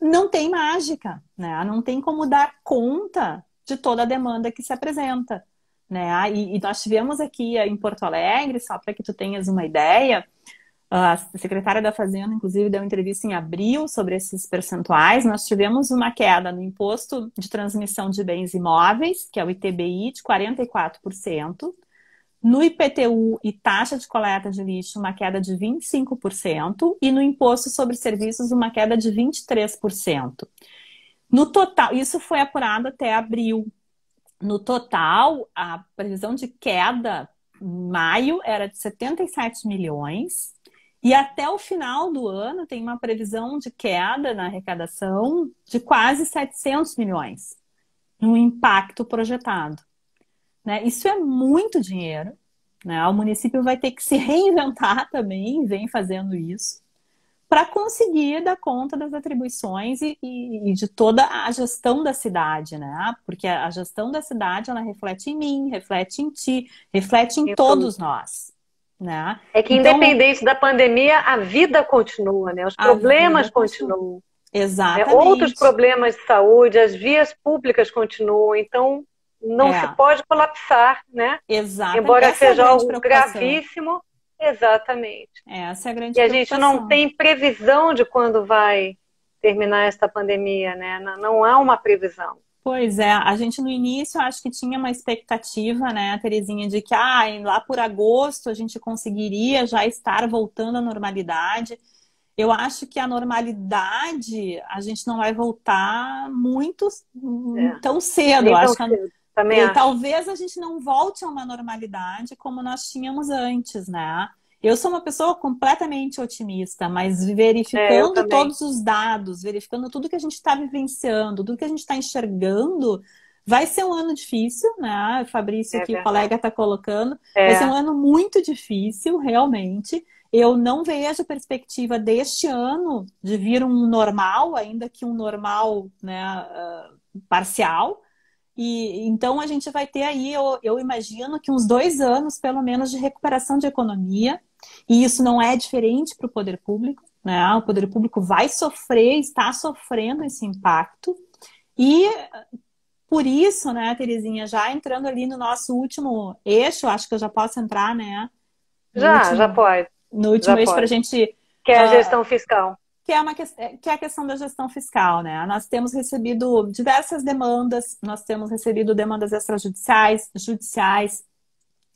não tem mágica, né? Não tem como dar conta de toda a demanda que se apresenta, né? E, e nós tivemos aqui em Porto Alegre, só para que tu tenhas uma ideia, a secretária da Fazenda, inclusive, deu entrevista em abril sobre esses percentuais. Nós tivemos uma queda no imposto de transmissão de bens imóveis, que é o ITBI, de 44%. No IPTU e taxa de coleta de lixo, uma queda de 25%. E no imposto sobre serviços, uma queda de 23%. No total, isso foi apurado até abril. No total, a previsão de queda em maio era de 77 milhões e até o final do ano tem uma previsão de queda na arrecadação de quase 700 milhões, no impacto projetado. Né? Isso é muito dinheiro. Né? O município vai ter que se reinventar também, vem fazendo isso, para conseguir dar conta das atribuições e, e, e, de toda a gestão da cidade, né? Porque a gestão da cidade ela reflete em mim, reflete em ti, reflete em Eu todos tô... nós. Né? É que então, independente da pandemia, a vida continua, né? Os problemas continuam. Né? Exatamente. Outros problemas de saúde, as vias públicas continuam, então não é. se pode colapsar, né? Exatamente. Embora Essa é seja é algo gravíssimo. Exatamente. É, essa é a grande E a gente não tem previsão de quando vai terminar esta pandemia, né? Não há uma previsão. Pois é, a gente no início acho que tinha uma expectativa, né, Terezinha, de que ah, lá por agosto a gente conseguiria já estar voltando à normalidade. Eu acho que a normalidade a gente não vai voltar muito é. Hum, tão cedo. acho cedo. Que... Também e acho. talvez a gente não volte a uma normalidade como nós tínhamos antes, né? Eu sou uma pessoa completamente otimista, mas verificando é, todos os dados, verificando tudo que a gente está vivenciando, tudo que a gente está enxergando, Vai ser um ano difícil, né? O Fabrício, é que o colega está colocando. É. Vai ser um ano muito difícil, realmente. Eu não vejo perspectiva deste ano de vir um normal, ainda que um normal né, uh, parcial. E então a gente vai ter aí, eu, eu imagino que uns dois anos, pelo menos, de recuperação de economia. E isso não é diferente para o poder público, né? O poder público vai sofrer, está sofrendo esse impacto. E por isso, né, Terezinha, já entrando ali no nosso último eixo, acho que eu já posso entrar, né? já, último, já pode. No último já eixo para a gente. Que é a ah, gestão uh, fiscal que é, uma, é, que é a questão da gestão fiscal, né? Nós temos recebido diversas demandas, nós temos recebido demandas extrajudiciais, judiciais,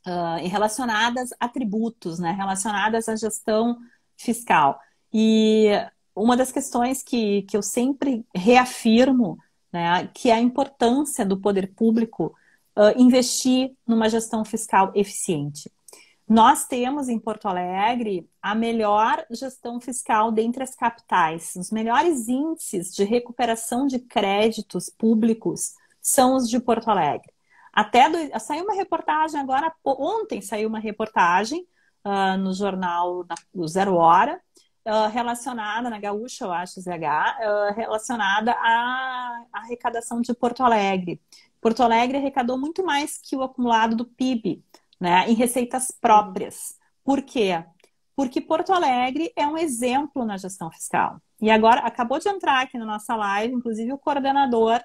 uh, relacionadas a tributos, né? Relacionadas à gestão fiscal. E uma das questões que, que eu sempre reafirmo, né, que é a importância do poder público uh, investir numa gestão fiscal eficiente. Nós temos em Porto Alegre a melhor gestão fiscal dentre as capitais. Os melhores índices de recuperação de créditos públicos são os de Porto Alegre. Até do... saiu uma reportagem agora, ontem saiu uma reportagem uh, no jornal do Zero Hora, uh, relacionada, na Gaúcha, eu acho, ZH, uh, ah, relacionada à arrecadação de Porto Alegre. Porto Alegre arrecadou muito mais que o acumulado do PIB né, em receitas uhum. próprias. Por quê? Porque Porto Alegre é um exemplo na gestão fiscal. E agora acabou de entrar aqui na nossa live, inclusive o coordenador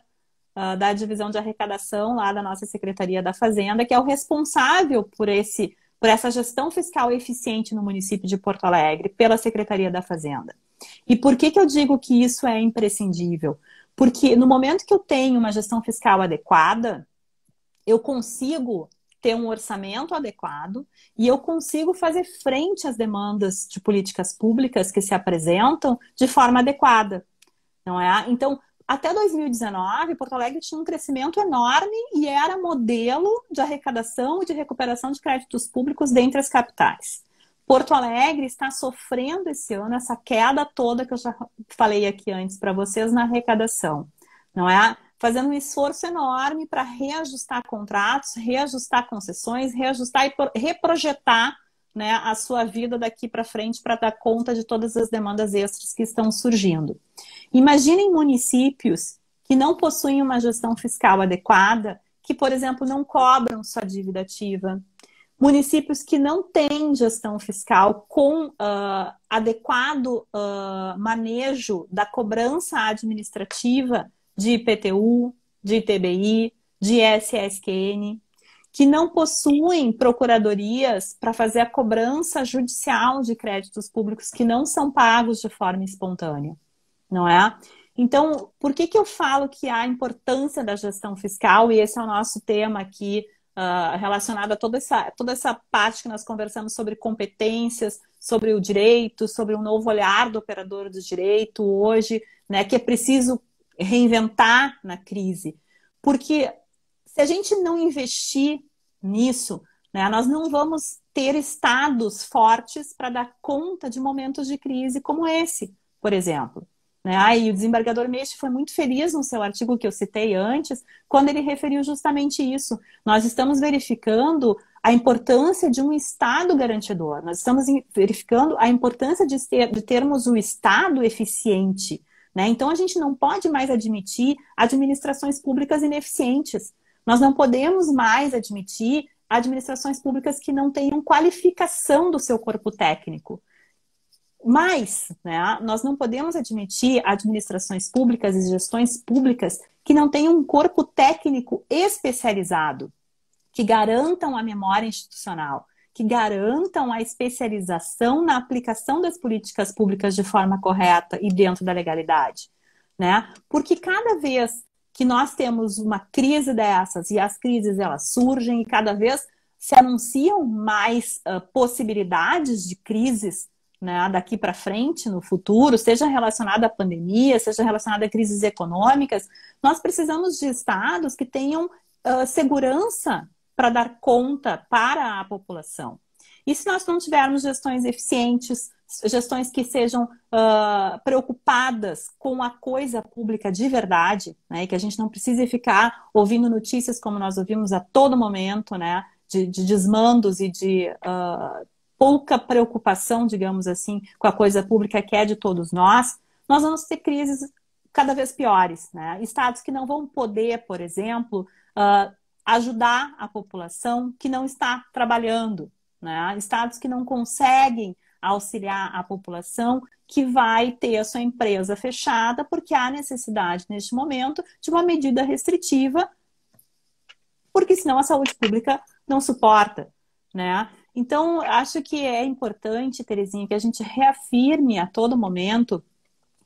uh, da divisão de arrecadação lá da nossa Secretaria da Fazenda, que é o responsável por esse por essa gestão fiscal eficiente no município de Porto Alegre pela Secretaria da Fazenda. E por que, que eu digo que isso é imprescindível? Porque no momento que eu tenho uma gestão fiscal adequada, eu consigo ter um orçamento adequado e eu consigo fazer frente às demandas de políticas públicas que se apresentam de forma adequada, não é? Então, até 2019, Porto Alegre tinha um crescimento enorme e era modelo de arrecadação e de recuperação de créditos públicos dentre as capitais. Porto Alegre está sofrendo esse ano essa queda toda que eu já falei aqui antes para vocês na arrecadação, não é? fazendo um esforço enorme para reajustar contratos, reajustar concessões, reajustar e reprojetar né, a sua vida daqui para frente para dar conta de todas as demandas extras que estão surgindo. Imaginem municípios que não possuem uma gestão fiscal adequada, que, por exemplo, não cobram sua dívida ativa, municípios que não têm gestão fiscal com uh, adequado uh, manejo da cobrança administrativa de IPTU, de ITBI, de SSQN, que não possuem procuradorias para fazer a cobrança judicial de créditos públicos que não são pagos de forma espontânea, não é? Então, por que, que eu falo que a importância da gestão fiscal, e esse é o nosso tema aqui, uh, relacionado a toda essa, toda essa parte que nós conversamos sobre competências, sobre o direito, sobre um novo olhar do operador do direito hoje, né, que é preciso reinventar na crise. Porque se a gente não investir nisso, né, nós não vamos ter estados fortes para dar conta de momentos de crise como esse, por exemplo. Né? Ah, e o desembargador Mestre foi muito feliz no seu artigo que eu citei antes, quando ele referiu justamente isso. Nós estamos verificando a importância de um Estado garantidor, nós estamos verificando a importância de, ter, de termos o um Estado eficiente, né? Então, a gente não pode mais admitir administrações públicas ineficientes. Nós não podemos mais admitir administrações públicas que não tenham qualificação do seu corpo técnico. Mas, né, nós não podemos admitir administrações públicas e gestões públicas que não tenham um corpo técnico especializado, que garantam a memória institucional, que garantam a especialização na aplicação das políticas públicas de forma correta e dentro da legalidade, né? Porque cada vez que nós temos uma crise dessas e as crises elas surgem e cada vez se anunciam mais uh, possibilidades de crises né, daqui para frente, no futuro, seja relacionada à pandemia, seja relacionada a crises econômicas, nós precisamos de estados que tenham uh, segurança para dar conta para a população. E se nós não tivermos gestões eficientes, gestões que sejam uh, preocupadas com a coisa pública de verdade, né, e que a gente não precise ficar ouvindo notícias como nós ouvimos a todo momento, né, de, de desmandos e de uh, pouca preocupação, digamos assim, com a coisa pública que é de todos nós, nós vamos ter crises cada vez piores, né? Estados que não vão poder, por exemplo, uh, ajudar a população que não está trabalhando, né? estados que não conseguem auxiliar a população que vai ter a sua empresa fechada porque há necessidade neste momento de uma medida restritiva, porque senão a saúde pública não suporta, né? Então, acho que é importante, Terezinha, que a gente reafirme a todo momento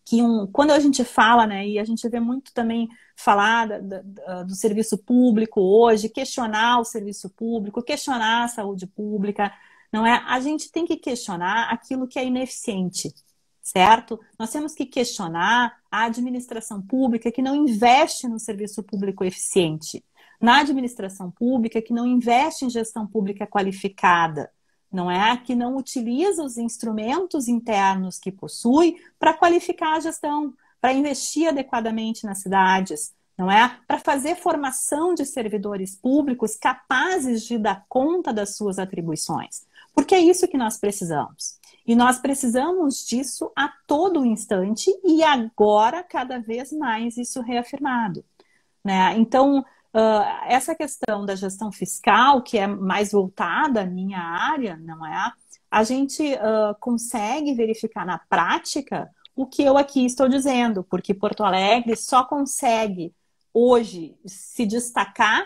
que um, quando a gente fala, né, e a gente vê muito também falar da, da, do serviço público hoje, questionar o serviço público, questionar a saúde pública, não é? A gente tem que questionar aquilo que é ineficiente, certo? Nós temos que questionar a administração pública que não investe no serviço público eficiente, na administração pública que não investe em gestão pública qualificada não é? Que não utiliza os instrumentos internos que possui para qualificar a gestão, para investir adequadamente nas cidades, não é? Para fazer formação de servidores públicos capazes de dar conta das suas atribuições. Porque é isso que nós precisamos. E nós precisamos disso a todo instante e agora cada vez mais isso reafirmado, né? Então, Uh, essa questão da gestão fiscal, que é mais voltada à minha área, não é? A gente uh, consegue verificar na prática o que eu aqui estou dizendo, porque Porto Alegre só consegue hoje se destacar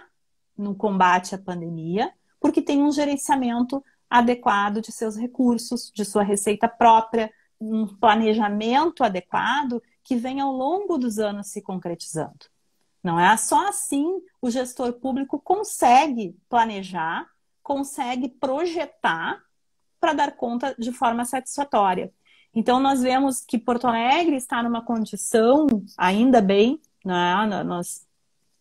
no combate à pandemia porque tem um gerenciamento adequado de seus recursos, de sua receita própria, um planejamento adequado que vem ao longo dos anos se concretizando. Não é só assim o gestor público consegue planejar, consegue projetar para dar conta de forma satisfatória. Então nós vemos que Porto Alegre está numa condição ainda bem, né? nós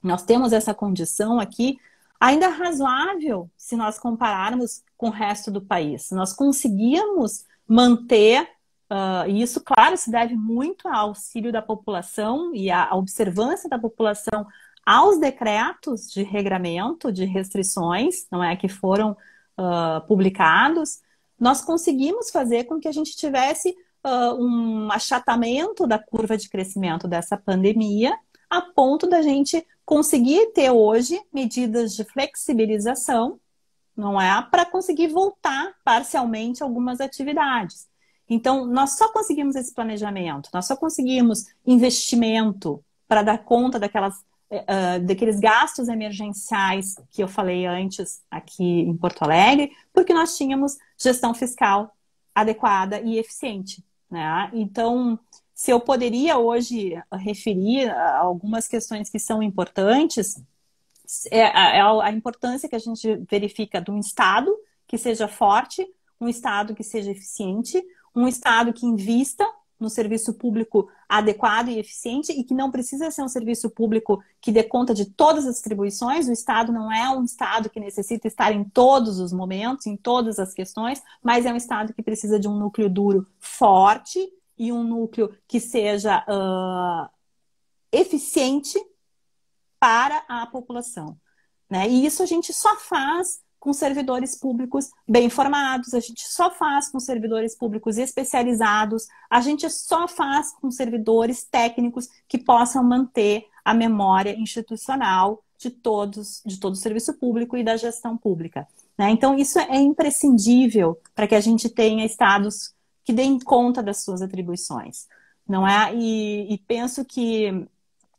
nós temos essa condição aqui ainda razoável se nós compararmos com o resto do país. Nós conseguimos manter Uh, e isso, claro, se deve muito ao auxílio da população e à observância da população aos decretos de regramento, de restrições, não é, que foram uh, publicados, nós conseguimos fazer com que a gente tivesse uh, um achatamento da curva de crescimento dessa pandemia, a ponto da gente conseguir ter hoje medidas de flexibilização, não é, para conseguir voltar parcialmente algumas atividades. Então, nós só conseguimos esse planejamento, nós só conseguimos investimento para dar conta daquelas, uh, daqueles gastos emergenciais que eu falei antes aqui em Porto Alegre, porque nós tínhamos gestão fiscal adequada e eficiente. Né? Então, se eu poderia hoje referir a algumas questões que são importantes, é, é, é a, a importância que a gente verifica de um Estado que seja forte, um Estado que seja eficiente, um Estado que invista no serviço público adequado e eficiente e que não precisa ser um serviço público que dê conta de todas as atribuições. O Estado não é um Estado que necessita estar em todos os momentos, em todas as questões, mas é um Estado que precisa de um núcleo duro forte e um núcleo que seja uh, eficiente para a população. Né? E isso a gente só faz com servidores públicos bem formados, a gente só faz com servidores públicos especializados, a gente só faz com servidores técnicos que possam manter a memória institucional de todos, de todo o serviço público e da gestão pública. Né? Então, isso é imprescindível para que a gente tenha estados que deem conta das suas atribuições. Não é? E, e penso que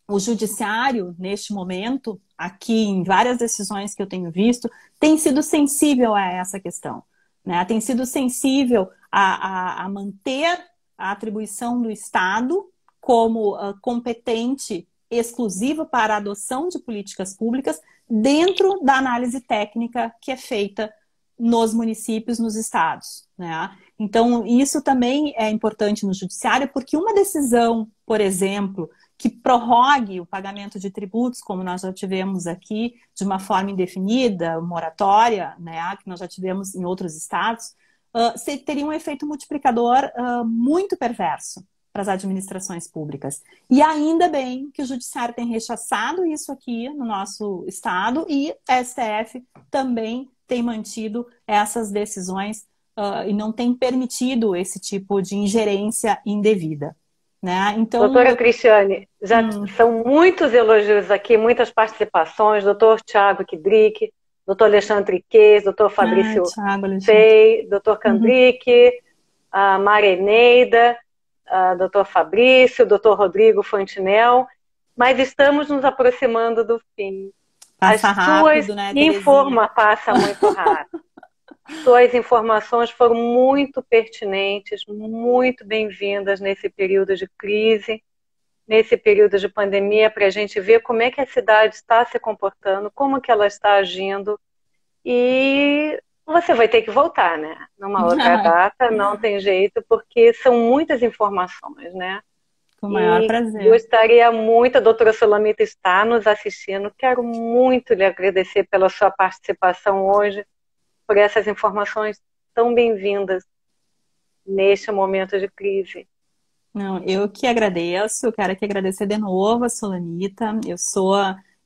o judiciário, neste momento, aqui em várias decisões que eu tenho visto, tem sido sensível a essa questão. Né? Tem sido sensível a, a, a manter a atribuição do Estado como uh, competente exclusivo para a adoção de políticas públicas dentro da análise técnica que é feita nos municípios, nos estados. Né? Então, isso também é importante no judiciário, porque uma decisão, por exemplo, que prorrogue o pagamento de tributos, como nós já tivemos aqui, de uma forma indefinida, moratória, né, que nós já tivemos em outros estados, uh, teria um efeito multiplicador uh, muito perverso para as administrações públicas. E ainda bem que o Judiciário tem rechaçado isso aqui no nosso estado e a STF também tem mantido essas decisões uh, e não tem permitido esse tipo de ingerência indevida. Né? Então, Doutora Cristiane, já hum. são muitos elogios aqui, muitas participações. Doutor Tiago Kidrick, doutor Alexandre Ques, doutor ah, Fabrício ah, Fei, doutor Candrick, uhum. a Maria Eneida, a doutor Fabrício, doutor Rodrigo Fantinel. Mas estamos nos aproximando do fim. Passa As rápido, suas né, informa passa muito rápido. Suas informações foram muito pertinentes, muito bem-vindas nesse período de crise, nesse período de pandemia, para a gente ver como é que a cidade está se comportando, como que ela está agindo. E você vai ter que voltar, né? Numa outra data, não tem jeito, porque são muitas informações, né? Com o maior e prazer. Gostaria muito, a doutora Solamita está nos assistindo. Quero muito lhe agradecer pela sua participação hoje por essas informações tão bem-vindas neste momento de crise. Não, eu que agradeço, quero que agradecer de novo a Solanita. Eu sou,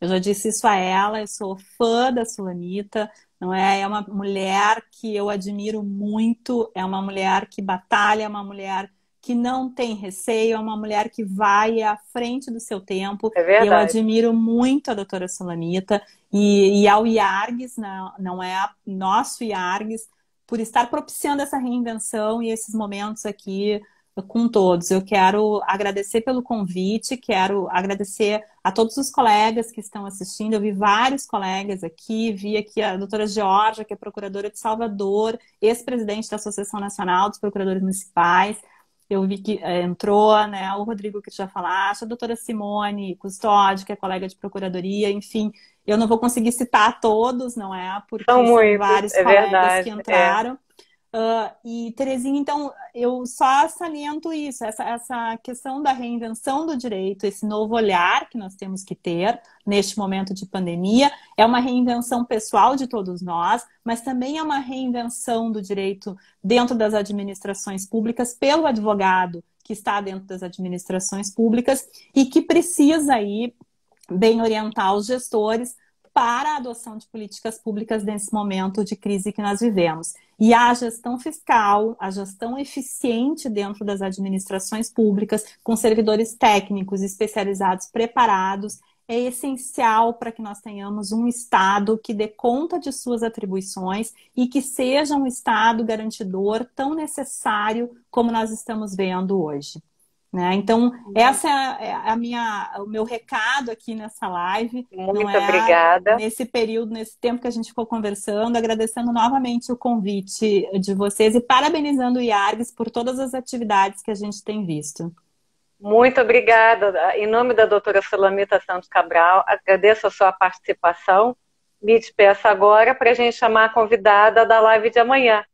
eu já disse isso a ela, eu sou fã da Solanita, não é? É uma mulher que eu admiro muito, é uma mulher que batalha, é uma mulher que não tem receio, é uma mulher que vai à frente do seu tempo. É verdade. Eu admiro muito a doutora Solanita e, e ao IARGS, não, né, não é a, nosso IARGS, por estar propiciando essa reinvenção e esses momentos aqui com todos. Eu quero agradecer pelo convite, quero agradecer a todos os colegas que estão assistindo. Eu vi vários colegas aqui, vi aqui a doutora Georgia, que é procuradora de Salvador, ex-presidente da Associação Nacional dos Procuradores Municipais eu vi que eh, entrou né, o Rodrigo que já falaste, ah, a doutora Simone Custódio, que é colega de procuradoria, enfim, eu não vou conseguir citar todos, não é? Porque são, muitos, vários é colegas verdade, que é. entraram. É. Uh, e Terezinha, então, eu só saliento isso, essa, essa questão da reinvenção do direito, esse novo olhar que nós temos que ter neste momento de pandemia, é uma reinvenção pessoal de todos nós, mas também é uma reinvenção do direito dentro das administrações públicas pelo advogado que está dentro das administrações públicas e que precisa aí bem orientar os gestores para a adoção de políticas públicas nesse momento de crise que nós vivemos. E a gestão fiscal, a gestão eficiente dentro das administrações públicas, com servidores técnicos especializados, preparados, é essencial para que nós tenhamos um Estado que dê conta de suas atribuições e que seja um Estado garantidor tão necessário como nós estamos vendo hoje. Né? Então, uhum. essa é a minha, o meu recado aqui nessa live. Muito é obrigada. Nesse período, nesse tempo que a gente ficou conversando, agradecendo novamente o convite de vocês e parabenizando o IARGS por todas as atividades que a gente tem visto. Muito obrigada. Em nome da doutora Solamita Santos Cabral, agradeço a sua participação. Me despeço agora para a gente chamar a convidada da live de amanhã.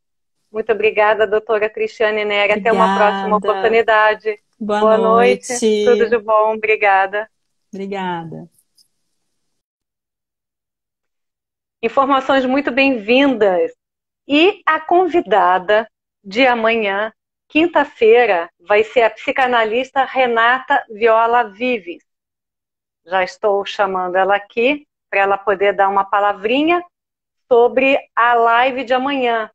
Muito obrigada, doutora Cristiane Neri. Até uma próxima oportunidade. Boa, Boa noite. noite. Tudo de bom, obrigada. Obrigada. Informações muito bem-vindas. E a convidada de amanhã, quinta-feira, vai ser a psicanalista Renata Viola Vives. Já estou chamando ela aqui para ela poder dar uma palavrinha sobre a live de amanhã,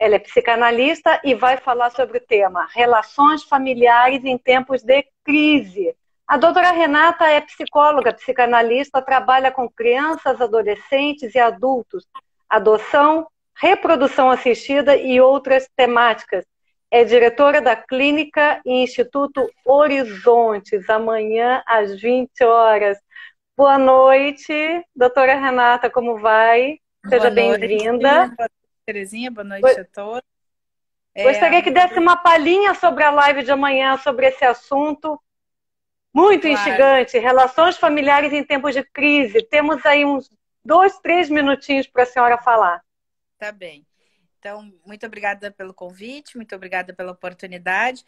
ela é psicanalista e vai falar sobre o tema Relações familiares em tempos de crise. A doutora Renata é psicóloga, psicanalista, trabalha com crianças, adolescentes e adultos, adoção, reprodução assistida e outras temáticas. É diretora da Clínica e Instituto Horizontes, amanhã às 20 horas. Boa noite, doutora Renata, como vai? Seja bem-vinda. Terezinha, boa noite Oi. a todos. É, Gostaria é, que desse uma palhinha sobre a live de amanhã, sobre esse assunto. Muito claro. instigante. Relações familiares em tempos de crise. Temos aí uns dois, três minutinhos para a senhora falar. Tá bem. Então, muito obrigada pelo convite, muito obrigada pela oportunidade.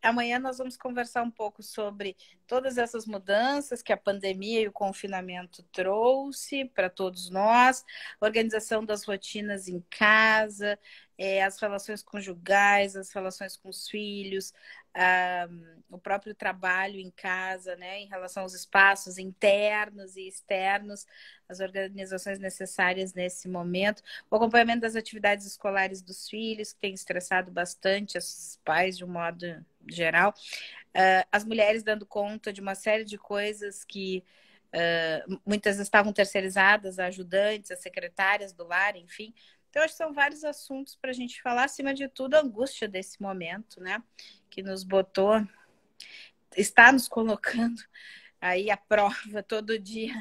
Amanhã nós vamos conversar um pouco sobre todas essas mudanças que a pandemia e o confinamento trouxe para todos nós, organização das rotinas em casa, é, as relações conjugais, as relações com os filhos, ah, o próprio trabalho em casa, né, em relação aos espaços internos e externos, as organizações necessárias nesse momento, o acompanhamento das atividades escolares dos filhos, que tem estressado bastante os pais de um modo geral, uh, as mulheres dando conta de uma série de coisas que uh, muitas estavam terceirizadas, ajudantes, as secretárias do lar, enfim, então, acho que são vários assuntos para a gente falar. Acima de tudo, a angústia desse momento, né? Que nos botou, está nos colocando aí a prova todo dia,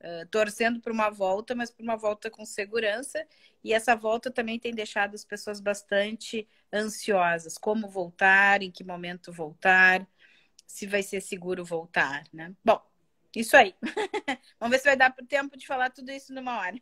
uh, torcendo para uma volta, mas para uma volta com segurança. E essa volta também tem deixado as pessoas bastante ansiosas: como voltar, em que momento voltar, se vai ser seguro voltar, né? Bom, isso aí. Vamos ver se vai dar tempo de falar tudo isso numa hora.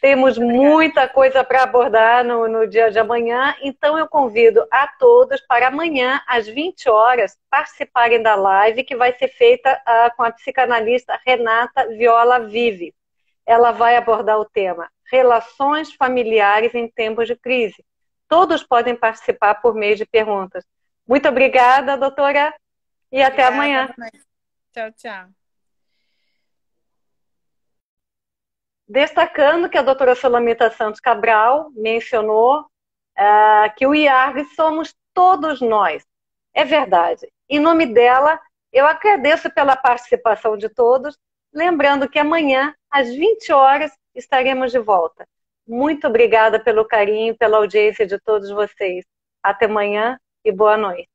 Temos muita coisa para abordar no, no dia de amanhã, então eu convido a todos para amanhã, às 20 horas, participarem da live que vai ser feita uh, com a psicanalista Renata Viola Vive. Ela vai abordar o tema Relações familiares em tempos de crise. Todos podem participar por meio de perguntas. Muito obrigada, doutora, e obrigada, até amanhã. Mãe. Tchau, tchau. destacando que a doutora Solamita Santos Cabral mencionou uh, que o IARG somos todos nós. É verdade. Em nome dela, eu agradeço pela participação de todos, lembrando que amanhã, às 20 horas, estaremos de volta. Muito obrigada pelo carinho, pela audiência de todos vocês. Até amanhã e boa noite.